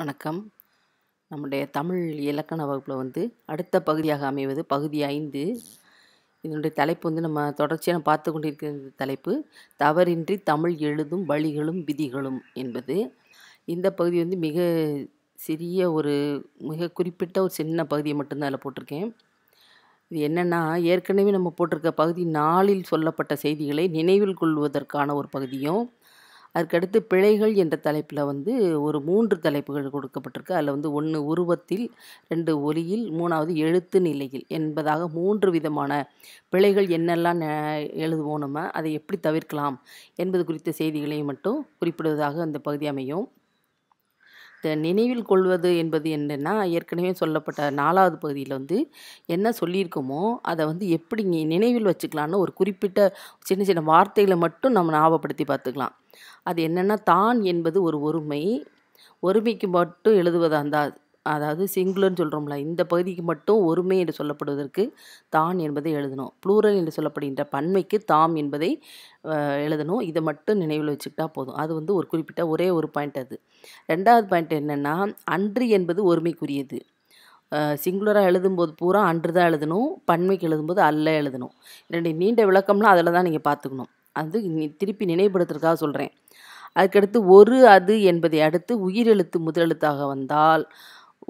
வணக்கம் நம்முடைய தமிழ் இலக்கண வகுப்பில் வந்து அடுத்த பகுதியாக அமைவது பகுதி ஐந்து இதனுடைய தலைப்பு வந்து நம்ம தொடர்ச்சியாக பார்த்து கொண்டிருக்கிற தலைப்பு தவறின்றி தமிழ் எழுதும் வழிகளும் விதிகளும் என்பது இந்த பகுதி வந்து மிக சிறிய ஒரு மிக குறிப்பிட்ட ஒரு சின்ன பகுதியை மட்டும்தான் அதில் போட்டிருக்கேன் இது என்னென்னா ஏற்கனவே நம்ம போட்டிருக்க பகுதி நாளில் சொல்லப்பட்ட செய்திகளை நினைவில் கொள்வதற்கான ஒரு பகுதியும் அதுக்கடுத்து பிழைகள் என்ற தலைப்பில் வந்து ஒரு மூன்று தலைப்புகள் கொடுக்கப்பட்டிருக்கு அதில் வந்து ஒன்று உருவத்தில் ரெண்டு ஒலியில் மூணாவது எழுத்து நிலையில் என்பதாக மூன்று விதமான பிழைகள் என்னெல்லாம் எழுதுவோம் நம்ம அதை எப்படி தவிர்க்கலாம் என்பது குறித்த செய்திகளையும் மட்டும் குறிப்பிடுவதாக அந்த பகுதி அமையும் நினைவில் கொள்வது என்பது என்னென்னா ஏற்கனவே சொல்லப்பட்ட நாலாவது பகுதியில் வந்து என்ன சொல்லியிருக்கோமோ அதை வந்து எப்படி நினைவில் வச்சுக்கலான்னு ஒரு குறிப்பிட்ட சின்ன சின்ன வார்த்தைகளை மட்டும் நம்ம ஞாபகப்படுத்தி பார்த்துக்கலாம் அது என்னென்னா தான் என்பது ஒரு ஒருமை ஒருமைக்கு மட்டும் எழுதுவதாக இருந்தால் அதாவது சிங்குலர்னு சொல்கிறோம்ல இந்த பகுதிக்கு மட்டும் ஒருமை என்று சொல்லப்படுவதற்கு தான் என்பதை எழுதணும் ப்ளூரல் என்று சொல்லப்படுகின்ற பன்மைக்கு தாம் என்பதை எழுதணும் இதை மட்டும் நினைவில் வச்சுக்கிட்டா போதும் அது வந்து ஒரு குறிப்பிட்ட ஒரே ஒரு பாயிண்ட் அது ரெண்டாவது பாயிண்ட் என்னென்னா அன்று என்பது ஒருமைக்குரியது சிங்குலராக எழுதும்போது பூரா அன்று தான் எழுதணும் பன்மைக்கு எழுதும்போது அல்ல எழுதணும் என்னுடைய நீண்ட விளக்கம்லாம் அதில் தான் நீங்கள் பார்த்துக்கணும் அது திருப்பி நினைவுபடுத்துறதுக்காக சொல்கிறேன் அதுக்கடுத்து ஒரு அது என்பதை அடுத்து உயிரெழுத்து முதலெழுத்தாக வந்தால்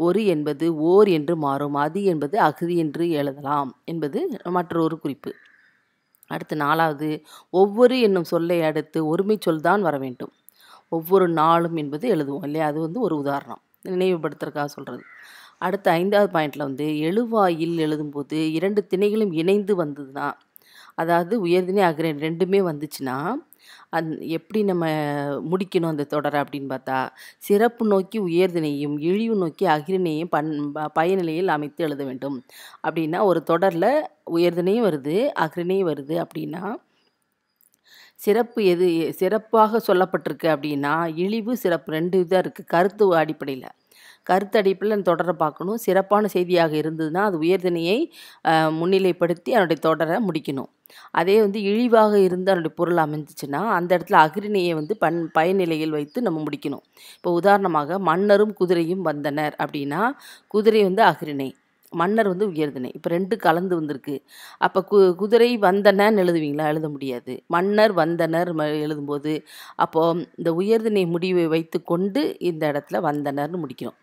ஒரு என்பது ஓர் என்று மாறும் அது என்பது அகுதி என்று எழுதலாம் என்பது மற்றொரு குறிப்பு அடுத்து நாலாவது ஒவ்வொரு என்னும் சொல்லை அடுத்து ஒருமை சொல்தான் வர வேண்டும் ஒவ்வொரு நாளும் என்பது எழுதுவோம் இல்லையா அது வந்து ஒரு உதாரணம் நினைவுபடுத்துறதுக்காக சொல்கிறது அடுத்த ஐந்தாவது பாயிண்டில் வந்து எழுவாயில் எழுதும்போது இரண்டு திணைகளும் இணைந்து வந்ததுன்னா அதாவது உயர்திணை அகிரன் ரெண்டுமே வந்துச்சுன்னா அந் எப்படி நம்ம முடிக்கணும் அந்த தொடரை அப்படின்னு பார்த்தா சிறப்பு நோக்கி உயர்தினையும் இழிவு நோக்கி அகிரினையும் பன் பயனிலையில் அமைத்து எழுத வேண்டும் அப்படின்னா ஒரு தொடரில் உயர்தினையும் வருது அகிரினையும் வருது அப்படின்னா சிறப்பு எது சிறப்பாக சொல்லப்பட்டிருக்கு அப்படின்னா இழிவு சிறப்பு ரெண்டு இதாக இருக்குது கருத்து அடிப்படையில் கருத்தடிப்பில் தொடரை பார்க்கணும் சிறப்பான செய்தியாக இருந்ததுன்னா அது உயர்தினையை முன்னிலைப்படுத்தி அதனுடைய தொடரை முடிக்கணும் அதே வந்து இழிவாக இருந்து அதனுடைய பொருள் அமைஞ்சிச்சுன்னா அந்த இடத்துல அகிரிணையை வந்து பன் பயநிலையில் வைத்து நம்ம முடிக்கணும் இப்போ உதாரணமாக மன்னரும் குதிரையும் வந்தனர் அப்படின்னா குதிரை வந்து அகிரிணை மன்னர் வந்து உயர்தினை இப்போ ரெண்டு கலந்து வந்திருக்கு அப்போ கு குதிரை வந்தனன்னு எழுதுவீங்களா எழுத முடியாது மன்னர் வந்தனர் எழுதும்போது அப்போது இந்த உயர்தினை முடிவை வைத்து கொண்டு இந்த இடத்துல வந்தனர்னு முடிக்கணும்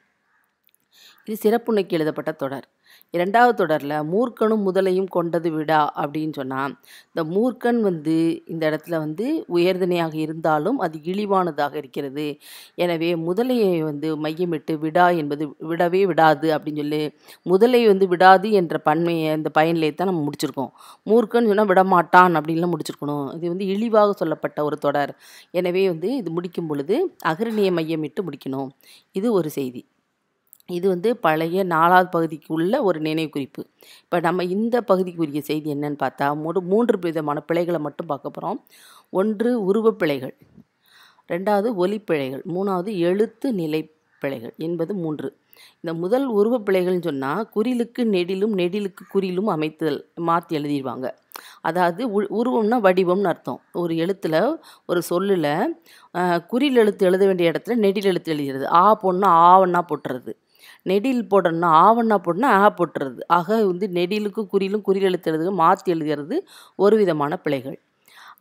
இது சிறப்புனைக்கு எழுதப்பட்ட தொடர் இரண்டாவது தொடரில் மூர்க்கனும் முதலையும் கொண்டது விடா அப்படின்னு சொன்னால் இந்த மூர்க்கன் வந்து இந்த இடத்துல வந்து உயர்தனையாக இருந்தாலும் அது இழிவானதாக இருக்கிறது எனவே முதலையை வந்து மையமிட்டு விடா என்பது விடவே விடாது அப்படின்னு சொல்லி முதலை வந்து விடாது என்ற பன்மையை இந்த பயனிலே தான் நம்ம முடிச்சிருக்கோம் மூர்க்கன் சொன்னால் விடமாட்டான் அப்படின்லாம் முடிச்சிருக்கணும் இது வந்து இழிவாக சொல்லப்பட்ட ஒரு தொடர் எனவே வந்து இது முடிக்கும் பொழுது அகரணியை மையமிட்டு முடிக்கணும் இது ஒரு செய்தி இது வந்து பழைய நாலாவது பகுதிக்கு உள்ள ஒரு நினைவு குறிப்பு இப்போ நம்ம இந்த பகுதிக்குரிய செய்தி என்னன்னு பார்த்தா மூணு மூன்று விதமான பிழைகளை மட்டும் பார்க்க போகிறோம் ஒன்று உருவப்பிழைகள் ரெண்டாவது ஒலிப்பிழைகள் மூணாவது எழுத்து நிலை பிழைகள் என்பது மூன்று இந்த முதல் உருவப்பிழைகள்னு சொன்னால் குறிலுக்கு நெடிலும் நெடிலுக்கு குறிலும் அமைத்தல் மாற்றி எழுதிடுவாங்க அதாவது உருவம்னா வடிவம்னு அர்த்தம் ஒரு எழுத்தில் ஒரு சொல்லில் குறில் எழுத்து எழுத வேண்டிய இடத்துல நெடில் எழுத்து எழுதுறது ஆ பொண்ணு ஆவன்னா போட்டுறது நெடில் போடணும் ஆவண்ணா போடணும் ஆ போட்டுறது ஆக வந்து நெடிலுக்கும் குறியிலும் குறியில் எழுத்துறதுக்கு மாற்றி எழுதுகிறது ஒரு விதமான பிழைகள்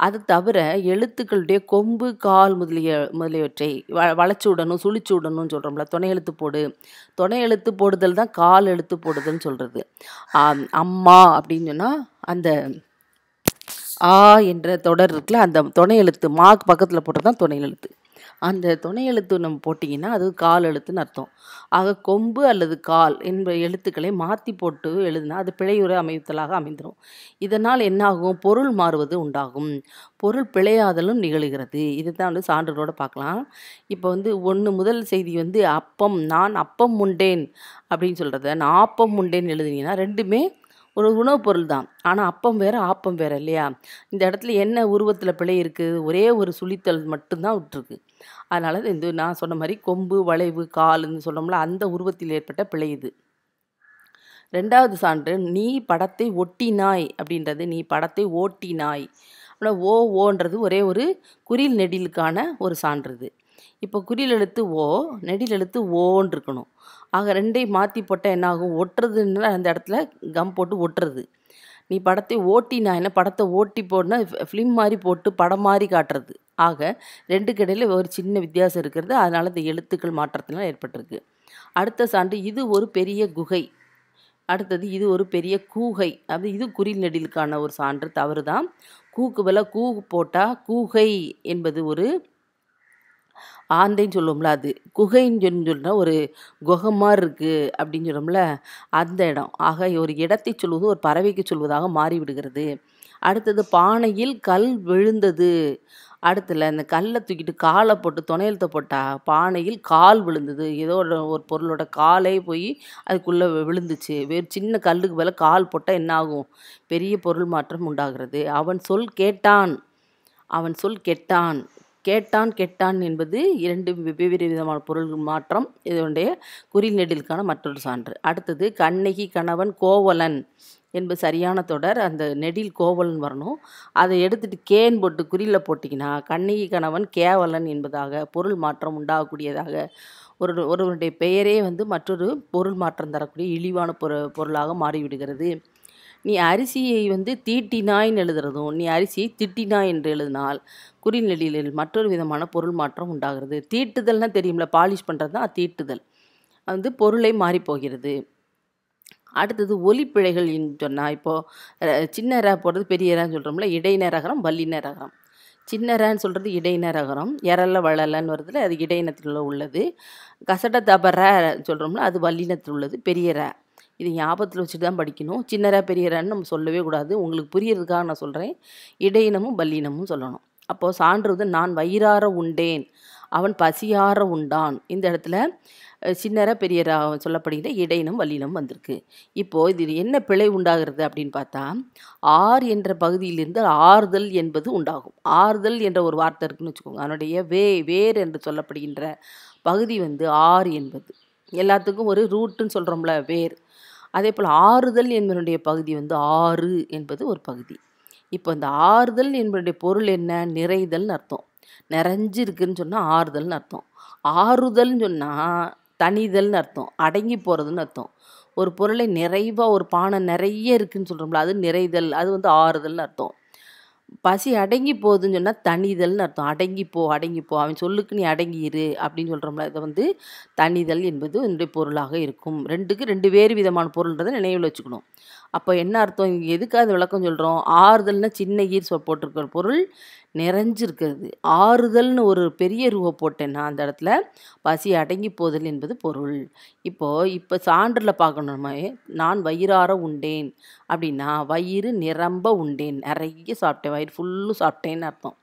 அது தவிர எழுத்துக்களுடைய கொம்பு கால் முதலிய முதலியவற்றை வ வளைச்சி விடணும் சுழிச்சு விடணும்னு சொல்கிறோம்ல துணை எழுத்து போடு துணை எழுத்து போடுதல் தான் கால் எழுத்து போடுதல்னு சொல்கிறது அம்மா அப்படின்னு சொன்னால் அந்த ஆ என்ற தொடர் இருக்குல்ல அந்த துணை எழுத்து மாக்கு பக்கத்தில் போட்டது தான் துணை எழுத்து அந்த துணை எழுத்து நம்ம போட்டிங்கன்னா அது கால் எழுத்துன்னு அர்த்தம் ஆக கொம்பு அல்லது கால் என்ப எழுத்துக்களை மாற்றி போட்டு எழுதுனா அது பிழையுற அமைத்தலாக அமைந்துடும் இதனால் என்னாகும் பொருள் மாறுவது உண்டாகும் பொருள் பிழையாதலும் நிகழ்கிறது இது தான் வந்து சான்றோட பார்க்கலாம் இப்போ வந்து ஒன்று முதல் செய்தி வந்து அப்பம் நான் அப்பம் உண்டேன் அப்படின்னு சொல்கிறத நான் ஆப்பம் உண்டேன்னு எழுதுனீங்கன்னா ரெண்டுமே ஒரு உணவுப் பொருள் தான் ஆனால் அப்பம் வேறு ஆப்பம் வேறு இல்லையா இந்த இடத்துல என்ன உருவத்தில் பிழை இருக்குது ஒரே ஒரு சுழித்தல் மட்டும்தான் விட்டுருக்கு அதனால் இந்த நான் சொன்ன மாதிரி கொம்பு வளைவு கால்னு சொன்னோம்ல அந்த உருவத்தில் ஏற்பட்ட பிழை இது ரெண்டாவது சான்று நீ படத்தை ஒட்டினாய் அப்படின்றது நீ படத்தை ஓட்டினாய் ஆனால் ஓ ஓன்றது ஒரே ஒரு குறில் நெடிலுக்கான ஒரு சான்று இது இப்போ குறில் எழுத்து ஓ நெடில் எழுத்து ஓன்னு இருக்கணும் ஆக ரெண்டையும் மாற்றி போட்டால் என்ன ஆகும் ஒட்டுறதுன்னா அந்த இடத்துல கம் போட்டு ஒட்டுறது நீ படத்தை ஓட்டி நான் என்ன படத்தை ஓட்டி போடனா ஃபிலிம் மாதிரி போட்டு படம் மாதிரி காட்டுறது ஆக ரெண்டு கடையில் ஒரு சின்ன வித்தியாசம் இருக்கிறது அதனால் இந்த எழுத்துக்கள் மாற்றத்தினால் ஏற்பட்டிருக்கு அடுத்த சான்று இது ஒரு பெரிய குகை அடுத்தது இது ஒரு பெரிய கூகை அது இது குறில் நெடிலுக்கான ஒரு சான்று தவறு தான் கூக்கு வில கூ போட்டால் கூகை என்பது ஒரு ஆந்தைன்னு சொல்லுவோம்ல அது குகைன்னு சொல்கிறேன் ஒரு குகை மாதிரி இருக்குது அப்படின்னு சொல்லுவோம்ல அந்த இடம் ஆக ஒரு இடத்தை சொல்வது ஒரு பறவைக்கு சொல்வதாக மாறிவிடுகிறது அடுத்தது பானையில் கல் விழுந்தது அடுத்துல இந்த கல்லை தூக்கிட்டு காலை போட்டு துணையெழுத்த போட்டா பானையில் கால் விழுந்தது ஏதோ ஒரு பொருளோட காலே போய் அதுக்குள்ளே விழுந்துச்சு வேறு சின்ன கல்லுக்கு மேலே கால் போட்டால் என்ன ஆகும் பெரிய பொருள் மாற்றம் உண்டாகிறது அவன் சொல் கேட்டான் அவன் சொல் கெட்டான் கேட்டான் கெட்டான் என்பது இரண்டு வெவ்வேறு விதமான பொருள் மாற்றம் இதனுடைய குறிநெடிலுக்கான நெடிலுக்கான மற்றொரு சான்று அடுத்தது கண்ணகி கணவன் கோவலன் என்பது சரியான தொடர் அந்த நெடில் கோவலன் வரணும் அதை எடுத்துட்டு கேன் போட்டு குறியில் போட்டிங்கன்னா கண்ணகி கணவன் கேவலன் என்பதாக பொருள் மாற்றம் உண்டாகக்கூடியதாக ஒரு ஒருவனுடைய பெயரே வந்து மற்றொரு பொருள் மாற்றம் தரக்கூடிய இழிவான பொரு பொருளாக மாறிவிடுகிறது நீ அரிசியை வந்து தீட்டினாய்னு எழுதுறதும் நீ அரிசியை திட்டினாய் என்று எழுதினால் குறிநெடியில் மற்றொரு விதமான பொருள் மாற்றம் உண்டாகிறது தீட்டுதல்னால் தெரியும்ல பாலிஷ் பண்ணுறது தான் தீட்டுதல் வந்து பொருளை மாறிப்போகிறது அடுத்தது ஒலி பிழைகள்னு சொன்னால் இப்போது சின்ன ரே போடுறது பெரிய ரேன்னு சொல்கிறோம்ல இடைநரகரம் வல்லினரகரம் சின்ன ரேன்னு சொல்கிறது இடைநரகரம் எரல வளலன்னு வரதில் அது இடையினத்தில் உள்ளது கசட தப ரேன்னு சொல்கிறோம்ல அது வல்லினத்தில் உள்ளது பெரிய ரே இது ஞாபகத்தில் வச்சுட்டு தான் படிக்கணும் சின்னரா பெரியரான்னு நம்ம சொல்லவே கூடாது உங்களுக்கு புரியறதுக்காக நான் சொல்கிறேன் இடையினமும் பல்லினமும் சொல்லணும் அப்போது சான்று வந்து நான் வயிறார உண்டேன் அவன் பசியார உண்டான் இந்த இடத்துல சின்னர பெரியரா சொல்லப்படுகிற இடையினம் வல்லினம் வந்திருக்கு இப்போது இது என்ன பிழை உண்டாகிறது அப்படின்னு பார்த்தா ஆர் என்ற பகுதியிலிருந்து ஆறுதல் என்பது உண்டாகும் ஆறுதல் என்ற ஒரு வார்த்தை இருக்குன்னு வச்சுக்கோங்க அதனுடைய வே வேர் என்று சொல்லப்படுகின்ற பகுதி வந்து ஆர் என்பது எல்லாத்துக்கும் ஒரு ரூட்டுன்னு சொல்கிறோம்ல வேர் அதே போல் ஆறுதல் என்பதனுடைய பகுதி வந்து ஆறு என்பது ஒரு பகுதி இப்போ இந்த ஆறுதல் என்பதனுடைய பொருள் என்ன நிறைதல்னு அர்த்தம் நிறைஞ்சு இருக்குதுன்னு சொன்னால் ஆறுதல்னு அர்த்தம் ஆறுதல்னு சொன்னால் தனிதல்னு அர்த்தம் அடங்கி போகிறதுன்னு அர்த்தம் ஒரு பொருளை நிறைவாக ஒரு பானை நிறைய இருக்குதுன்னு சொல்கிறோம்ல அது நிறைதல் அது வந்து ஆறுதல்னு அர்த்தம் பசி அடங்கி போகுதுன்னு சொன்னால் தனிதல்னு அர்த்தம் அடங்கி போ அடங்கி போ அவன் சொல்லுக்கு நீ அடங்கிடு அப்படின்னு சொல்கிறோம்ல இதை வந்து தனிதல் என்பது என்னுடைய பொருளாக இருக்கும் ரெண்டுக்கு ரெண்டு வேறு விதமான பொருள்ன்றதை நினைவில் வச்சுக்கணும் அப்போ என்ன அர்த்தம் இங்கே எதுக்காக விளக்கம் சொல்கிறோம் ஆறுதல்னா சின்ன ஈர்சை போட்டிருக்கிற பொருள் நிறைஞ்சிருக்கிறது ஆறுதல்னு ஒரு பெரிய ரூவை போட்டேன்னா அந்த இடத்துல பசி அடங்கி போதல் என்பது பொருள் இப்போது இப்போ சான்றில் பார்க்கணுமே நான் வயிறார உண்டேன் அப்படின்னா வயிறு நிரம்ப உண்டேன் நிறைய சாப்பிட்டேன் வயிறு ஃபுல்லும் சாப்பிட்டேன்னு அர்த்தம்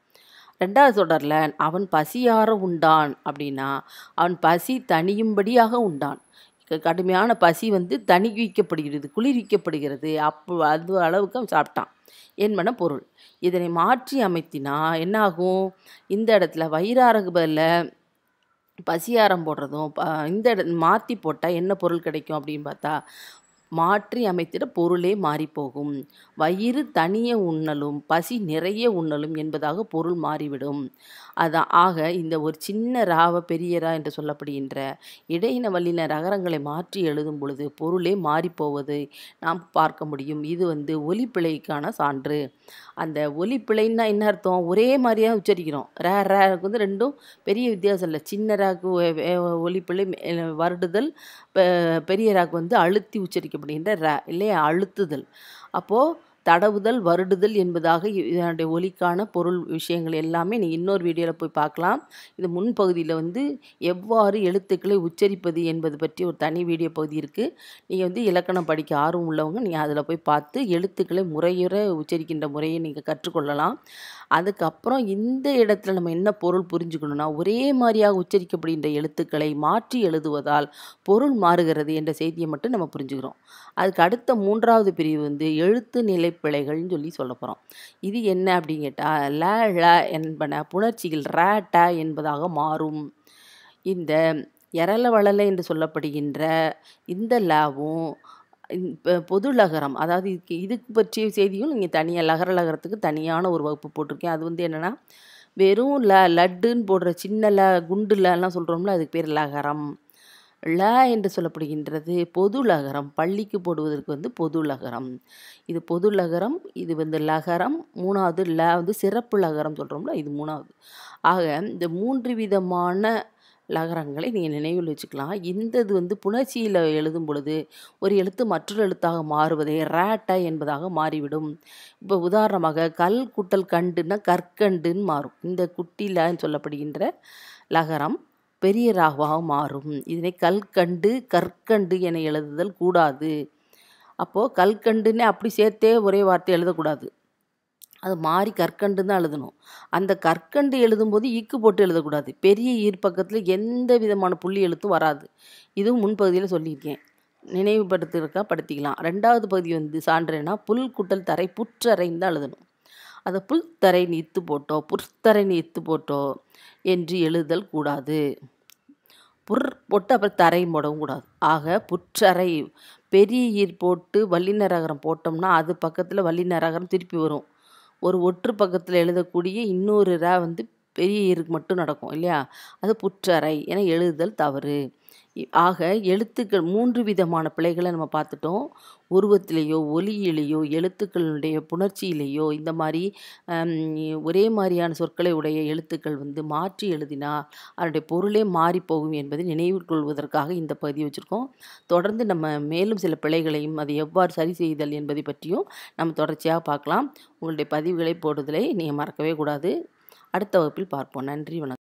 ரெண்டாவது தொடரில் அவன் பசியார உண்டான் அப்படின்னா அவன் பசி தனியும்படியாக உண்டான் கடுமையான பசி வந்து குளிர் குளிர்விக்கப்படுகிறது அப்போ அது அளவுக்கு அவன் சாப்பிட்டான் என்பன பொருள் இதனை மாற்றி அமைத்தினா என்னாகும் இந்த இடத்துல வயிறாரகு பதில் பசியாரம் போடுறதும் இந்த மாற்றி போட்டால் என்ன பொருள் கிடைக்கும் அப்படின்னு பார்த்தா மாற்றி அமைத்திட பொருளே மாறிப்போகும் வயிறு தனிய உண்ணலும் பசி நிறைய உண்ணலும் என்பதாக பொருள் மாறிவிடும் அது ஆக இந்த ஒரு சின்ன ராவ பெரியரா என்று சொல்லப்படுகின்ற இடையின வல்லின ரகரங்களை மாற்றி எழுதும் பொழுது பொருளே மாறிப்போவது நாம் பார்க்க முடியும் இது வந்து ஒலிப்பிழைக்கான சான்று அந்த ஒலிப்பிழைன்னா என்ன அர்த்தம் ஒரே மாதிரியாக உச்சரிக்கிறோம் ரே ரேக்கு வந்து ரெண்டும் பெரிய வித்தியாசம் இல்லை சின்ன ராக்கு ஒலிப்பிழை வருடுதல் பெரிய ராக்கு வந்து அழுத்தி உச்சரிக்கிறோம் கண்டுபிடிக்கப்படுகின்ற ர இல்லையா அழுத்துதல் அப்போது தடவுதல் வருடுதல் என்பதாக இதனுடைய ஒலிக்கான பொருள் விஷயங்கள் எல்லாமே நீங்கள் இன்னொரு வீடியோவில் போய் பார்க்கலாம் இது முன்பகுதியில் வந்து எவ்வாறு எழுத்துக்களை உச்சரிப்பது என்பது பற்றி ஒரு தனி வீடியோ பகுதி இருக்குது நீங்கள் வந்து இலக்கணம் படிக்க ஆர்வம் உள்ளவங்க நீங்கள் அதில் போய் பார்த்து எழுத்துக்களை முறையுற உச்சரிக்கின்ற முறையை நீங்கள் கற்றுக்கொள்ளலாம் அதுக்கப்புறம் இந்த இடத்துல நம்ம என்ன பொருள் புரிஞ்சுக்கணும்னா ஒரே மாதிரியாக உச்சரிக்கப்படுகின்ற எழுத்துக்களை மாற்றி எழுதுவதால் பொருள் மாறுகிறது என்ற செய்தியை மட்டும் நம்ம புரிஞ்சுக்கிறோம் அதுக்கு அடுத்த மூன்றாவது பிரிவு வந்து எழுத்து நிலை பிழைகள்னு சொல்லி சொல்ல போகிறோம் இது என்ன அப்படின்னு கேட்டால் ல ழ என்பன புணர்ச்சியில் ர ட என்பதாக மாறும் இந்த எரல வளலை என்று சொல்லப்படுகின்ற இந்த லாவும் பொது லகரம் அதாவது இதுக்கு இதுக்கு பற்றிய செய்தியும் நீங்கள் தனியாக லகர லகரத்துக்கு தனியான ஒரு வகுப்பு போட்டிருக்கேன் அது வந்து என்னென்னா வெறும் ல லட்டுன்னு போடுற சின்ன ல குண்டு சொல்கிறோம்ல அதுக்கு பேர் லகரம் ல என்று சொல்லப்படுகின்றது பொது லகரம் பள்ளிக்கு போடுவதற்கு வந்து பொது லகரம் இது பொது லகரம் இது வந்து லகரம் மூணாவது ல வந்து சிறப்பு லகரம் சொல்கிறோம்ல இது மூணாவது ஆக இந்த மூன்று விதமான லகரங்களை நீங்கள் நினைவில் வச்சுக்கலாம் இந்த இது வந்து புணர்ச்சியில் எழுதும் பொழுது ஒரு எழுத்து மற்றொரு எழுத்தாக மாறுவதே ரேட்டை என்பதாக மாறிவிடும் இப்போ உதாரணமாக கல் குட்டல் கண்டுன்னா கற்கண்டுன்னு மாறும் இந்த குட்டிலன்னு சொல்லப்படுகின்ற லகரம் பெரிய ராகுவாக மாறும் இதனை கல்கண்டு கற்கண்டு என எழுதுதல் கூடாது அப்போது கல்கண்டுன்னு அப்படி சேர்த்தே ஒரே வார்த்தை எழுதக்கூடாது அது மாறி கற்கண்டு தான் எழுதணும் அந்த கற்கண்டு எழுதும்போது ஈக்கு போட்டு எழுதக்கூடாது பெரிய ஈர்ப்பக்கத்தில் எந்த விதமான புள்ளி எழுத்தும் வராது இதுவும் முன்பகுதியில் சொல்லியிருக்கேன் நினைவுபடுத்திருக்கா படுத்திக்கலாம் ரெண்டாவது பகுதி வந்து சான்றுனா புல் குட்டல் தரை புற்றறைன்னு தான் எழுதணும் அதை புல் தரை நீத்து போட்டோ புற்தரை நீத்து போட்டோ என்று எழுதல் கூடாது புர் போட்டு அப்புறம் தரை போடவும் கூடாது ஆக புற்றரை பெரிய ஈர் போட்டு வள்ளிநரகரம் போட்டோம்னா அது பக்கத்தில் வள்ளிநரகரம் திருப்பி வரும் ஒரு ஒற்று பக்கத்தில் எழுதக்கூடிய இன்னொரு ர வந்து பெரிய இருக்கு மட்டும் நடக்கும் இல்லையா அது புற்றறை என எழுதுதல் தவறு ஆக எழுத்துக்கள் மூன்று விதமான பிழைகளை நம்ம பார்த்துட்டோம் உருவத்திலேயோ ஒலியிலேயோ எழுத்துக்களுடைய புணர்ச்சியிலேயோ இந்த மாதிரி ஒரே மாதிரியான சொற்களை உடைய எழுத்துக்கள் வந்து மாற்றி எழுதினா அதனுடைய பொருளே மாறி போகும் என்பதை நினைவில் கொள்வதற்காக இந்த பகுதி வச்சுருக்கோம் தொடர்ந்து நம்ம மேலும் சில பிழைகளையும் அதை எவ்வாறு சரி செய்தல் என்பதை பற்றியும் நம்ம தொடர்ச்சியாக பார்க்கலாம் உங்களுடைய பதிவுகளை போடுதலை நீங்கள் மறக்கவே கூடாது அடுத்த வகுப்பில் பார்ப்போம் நன்றி வணக்கம்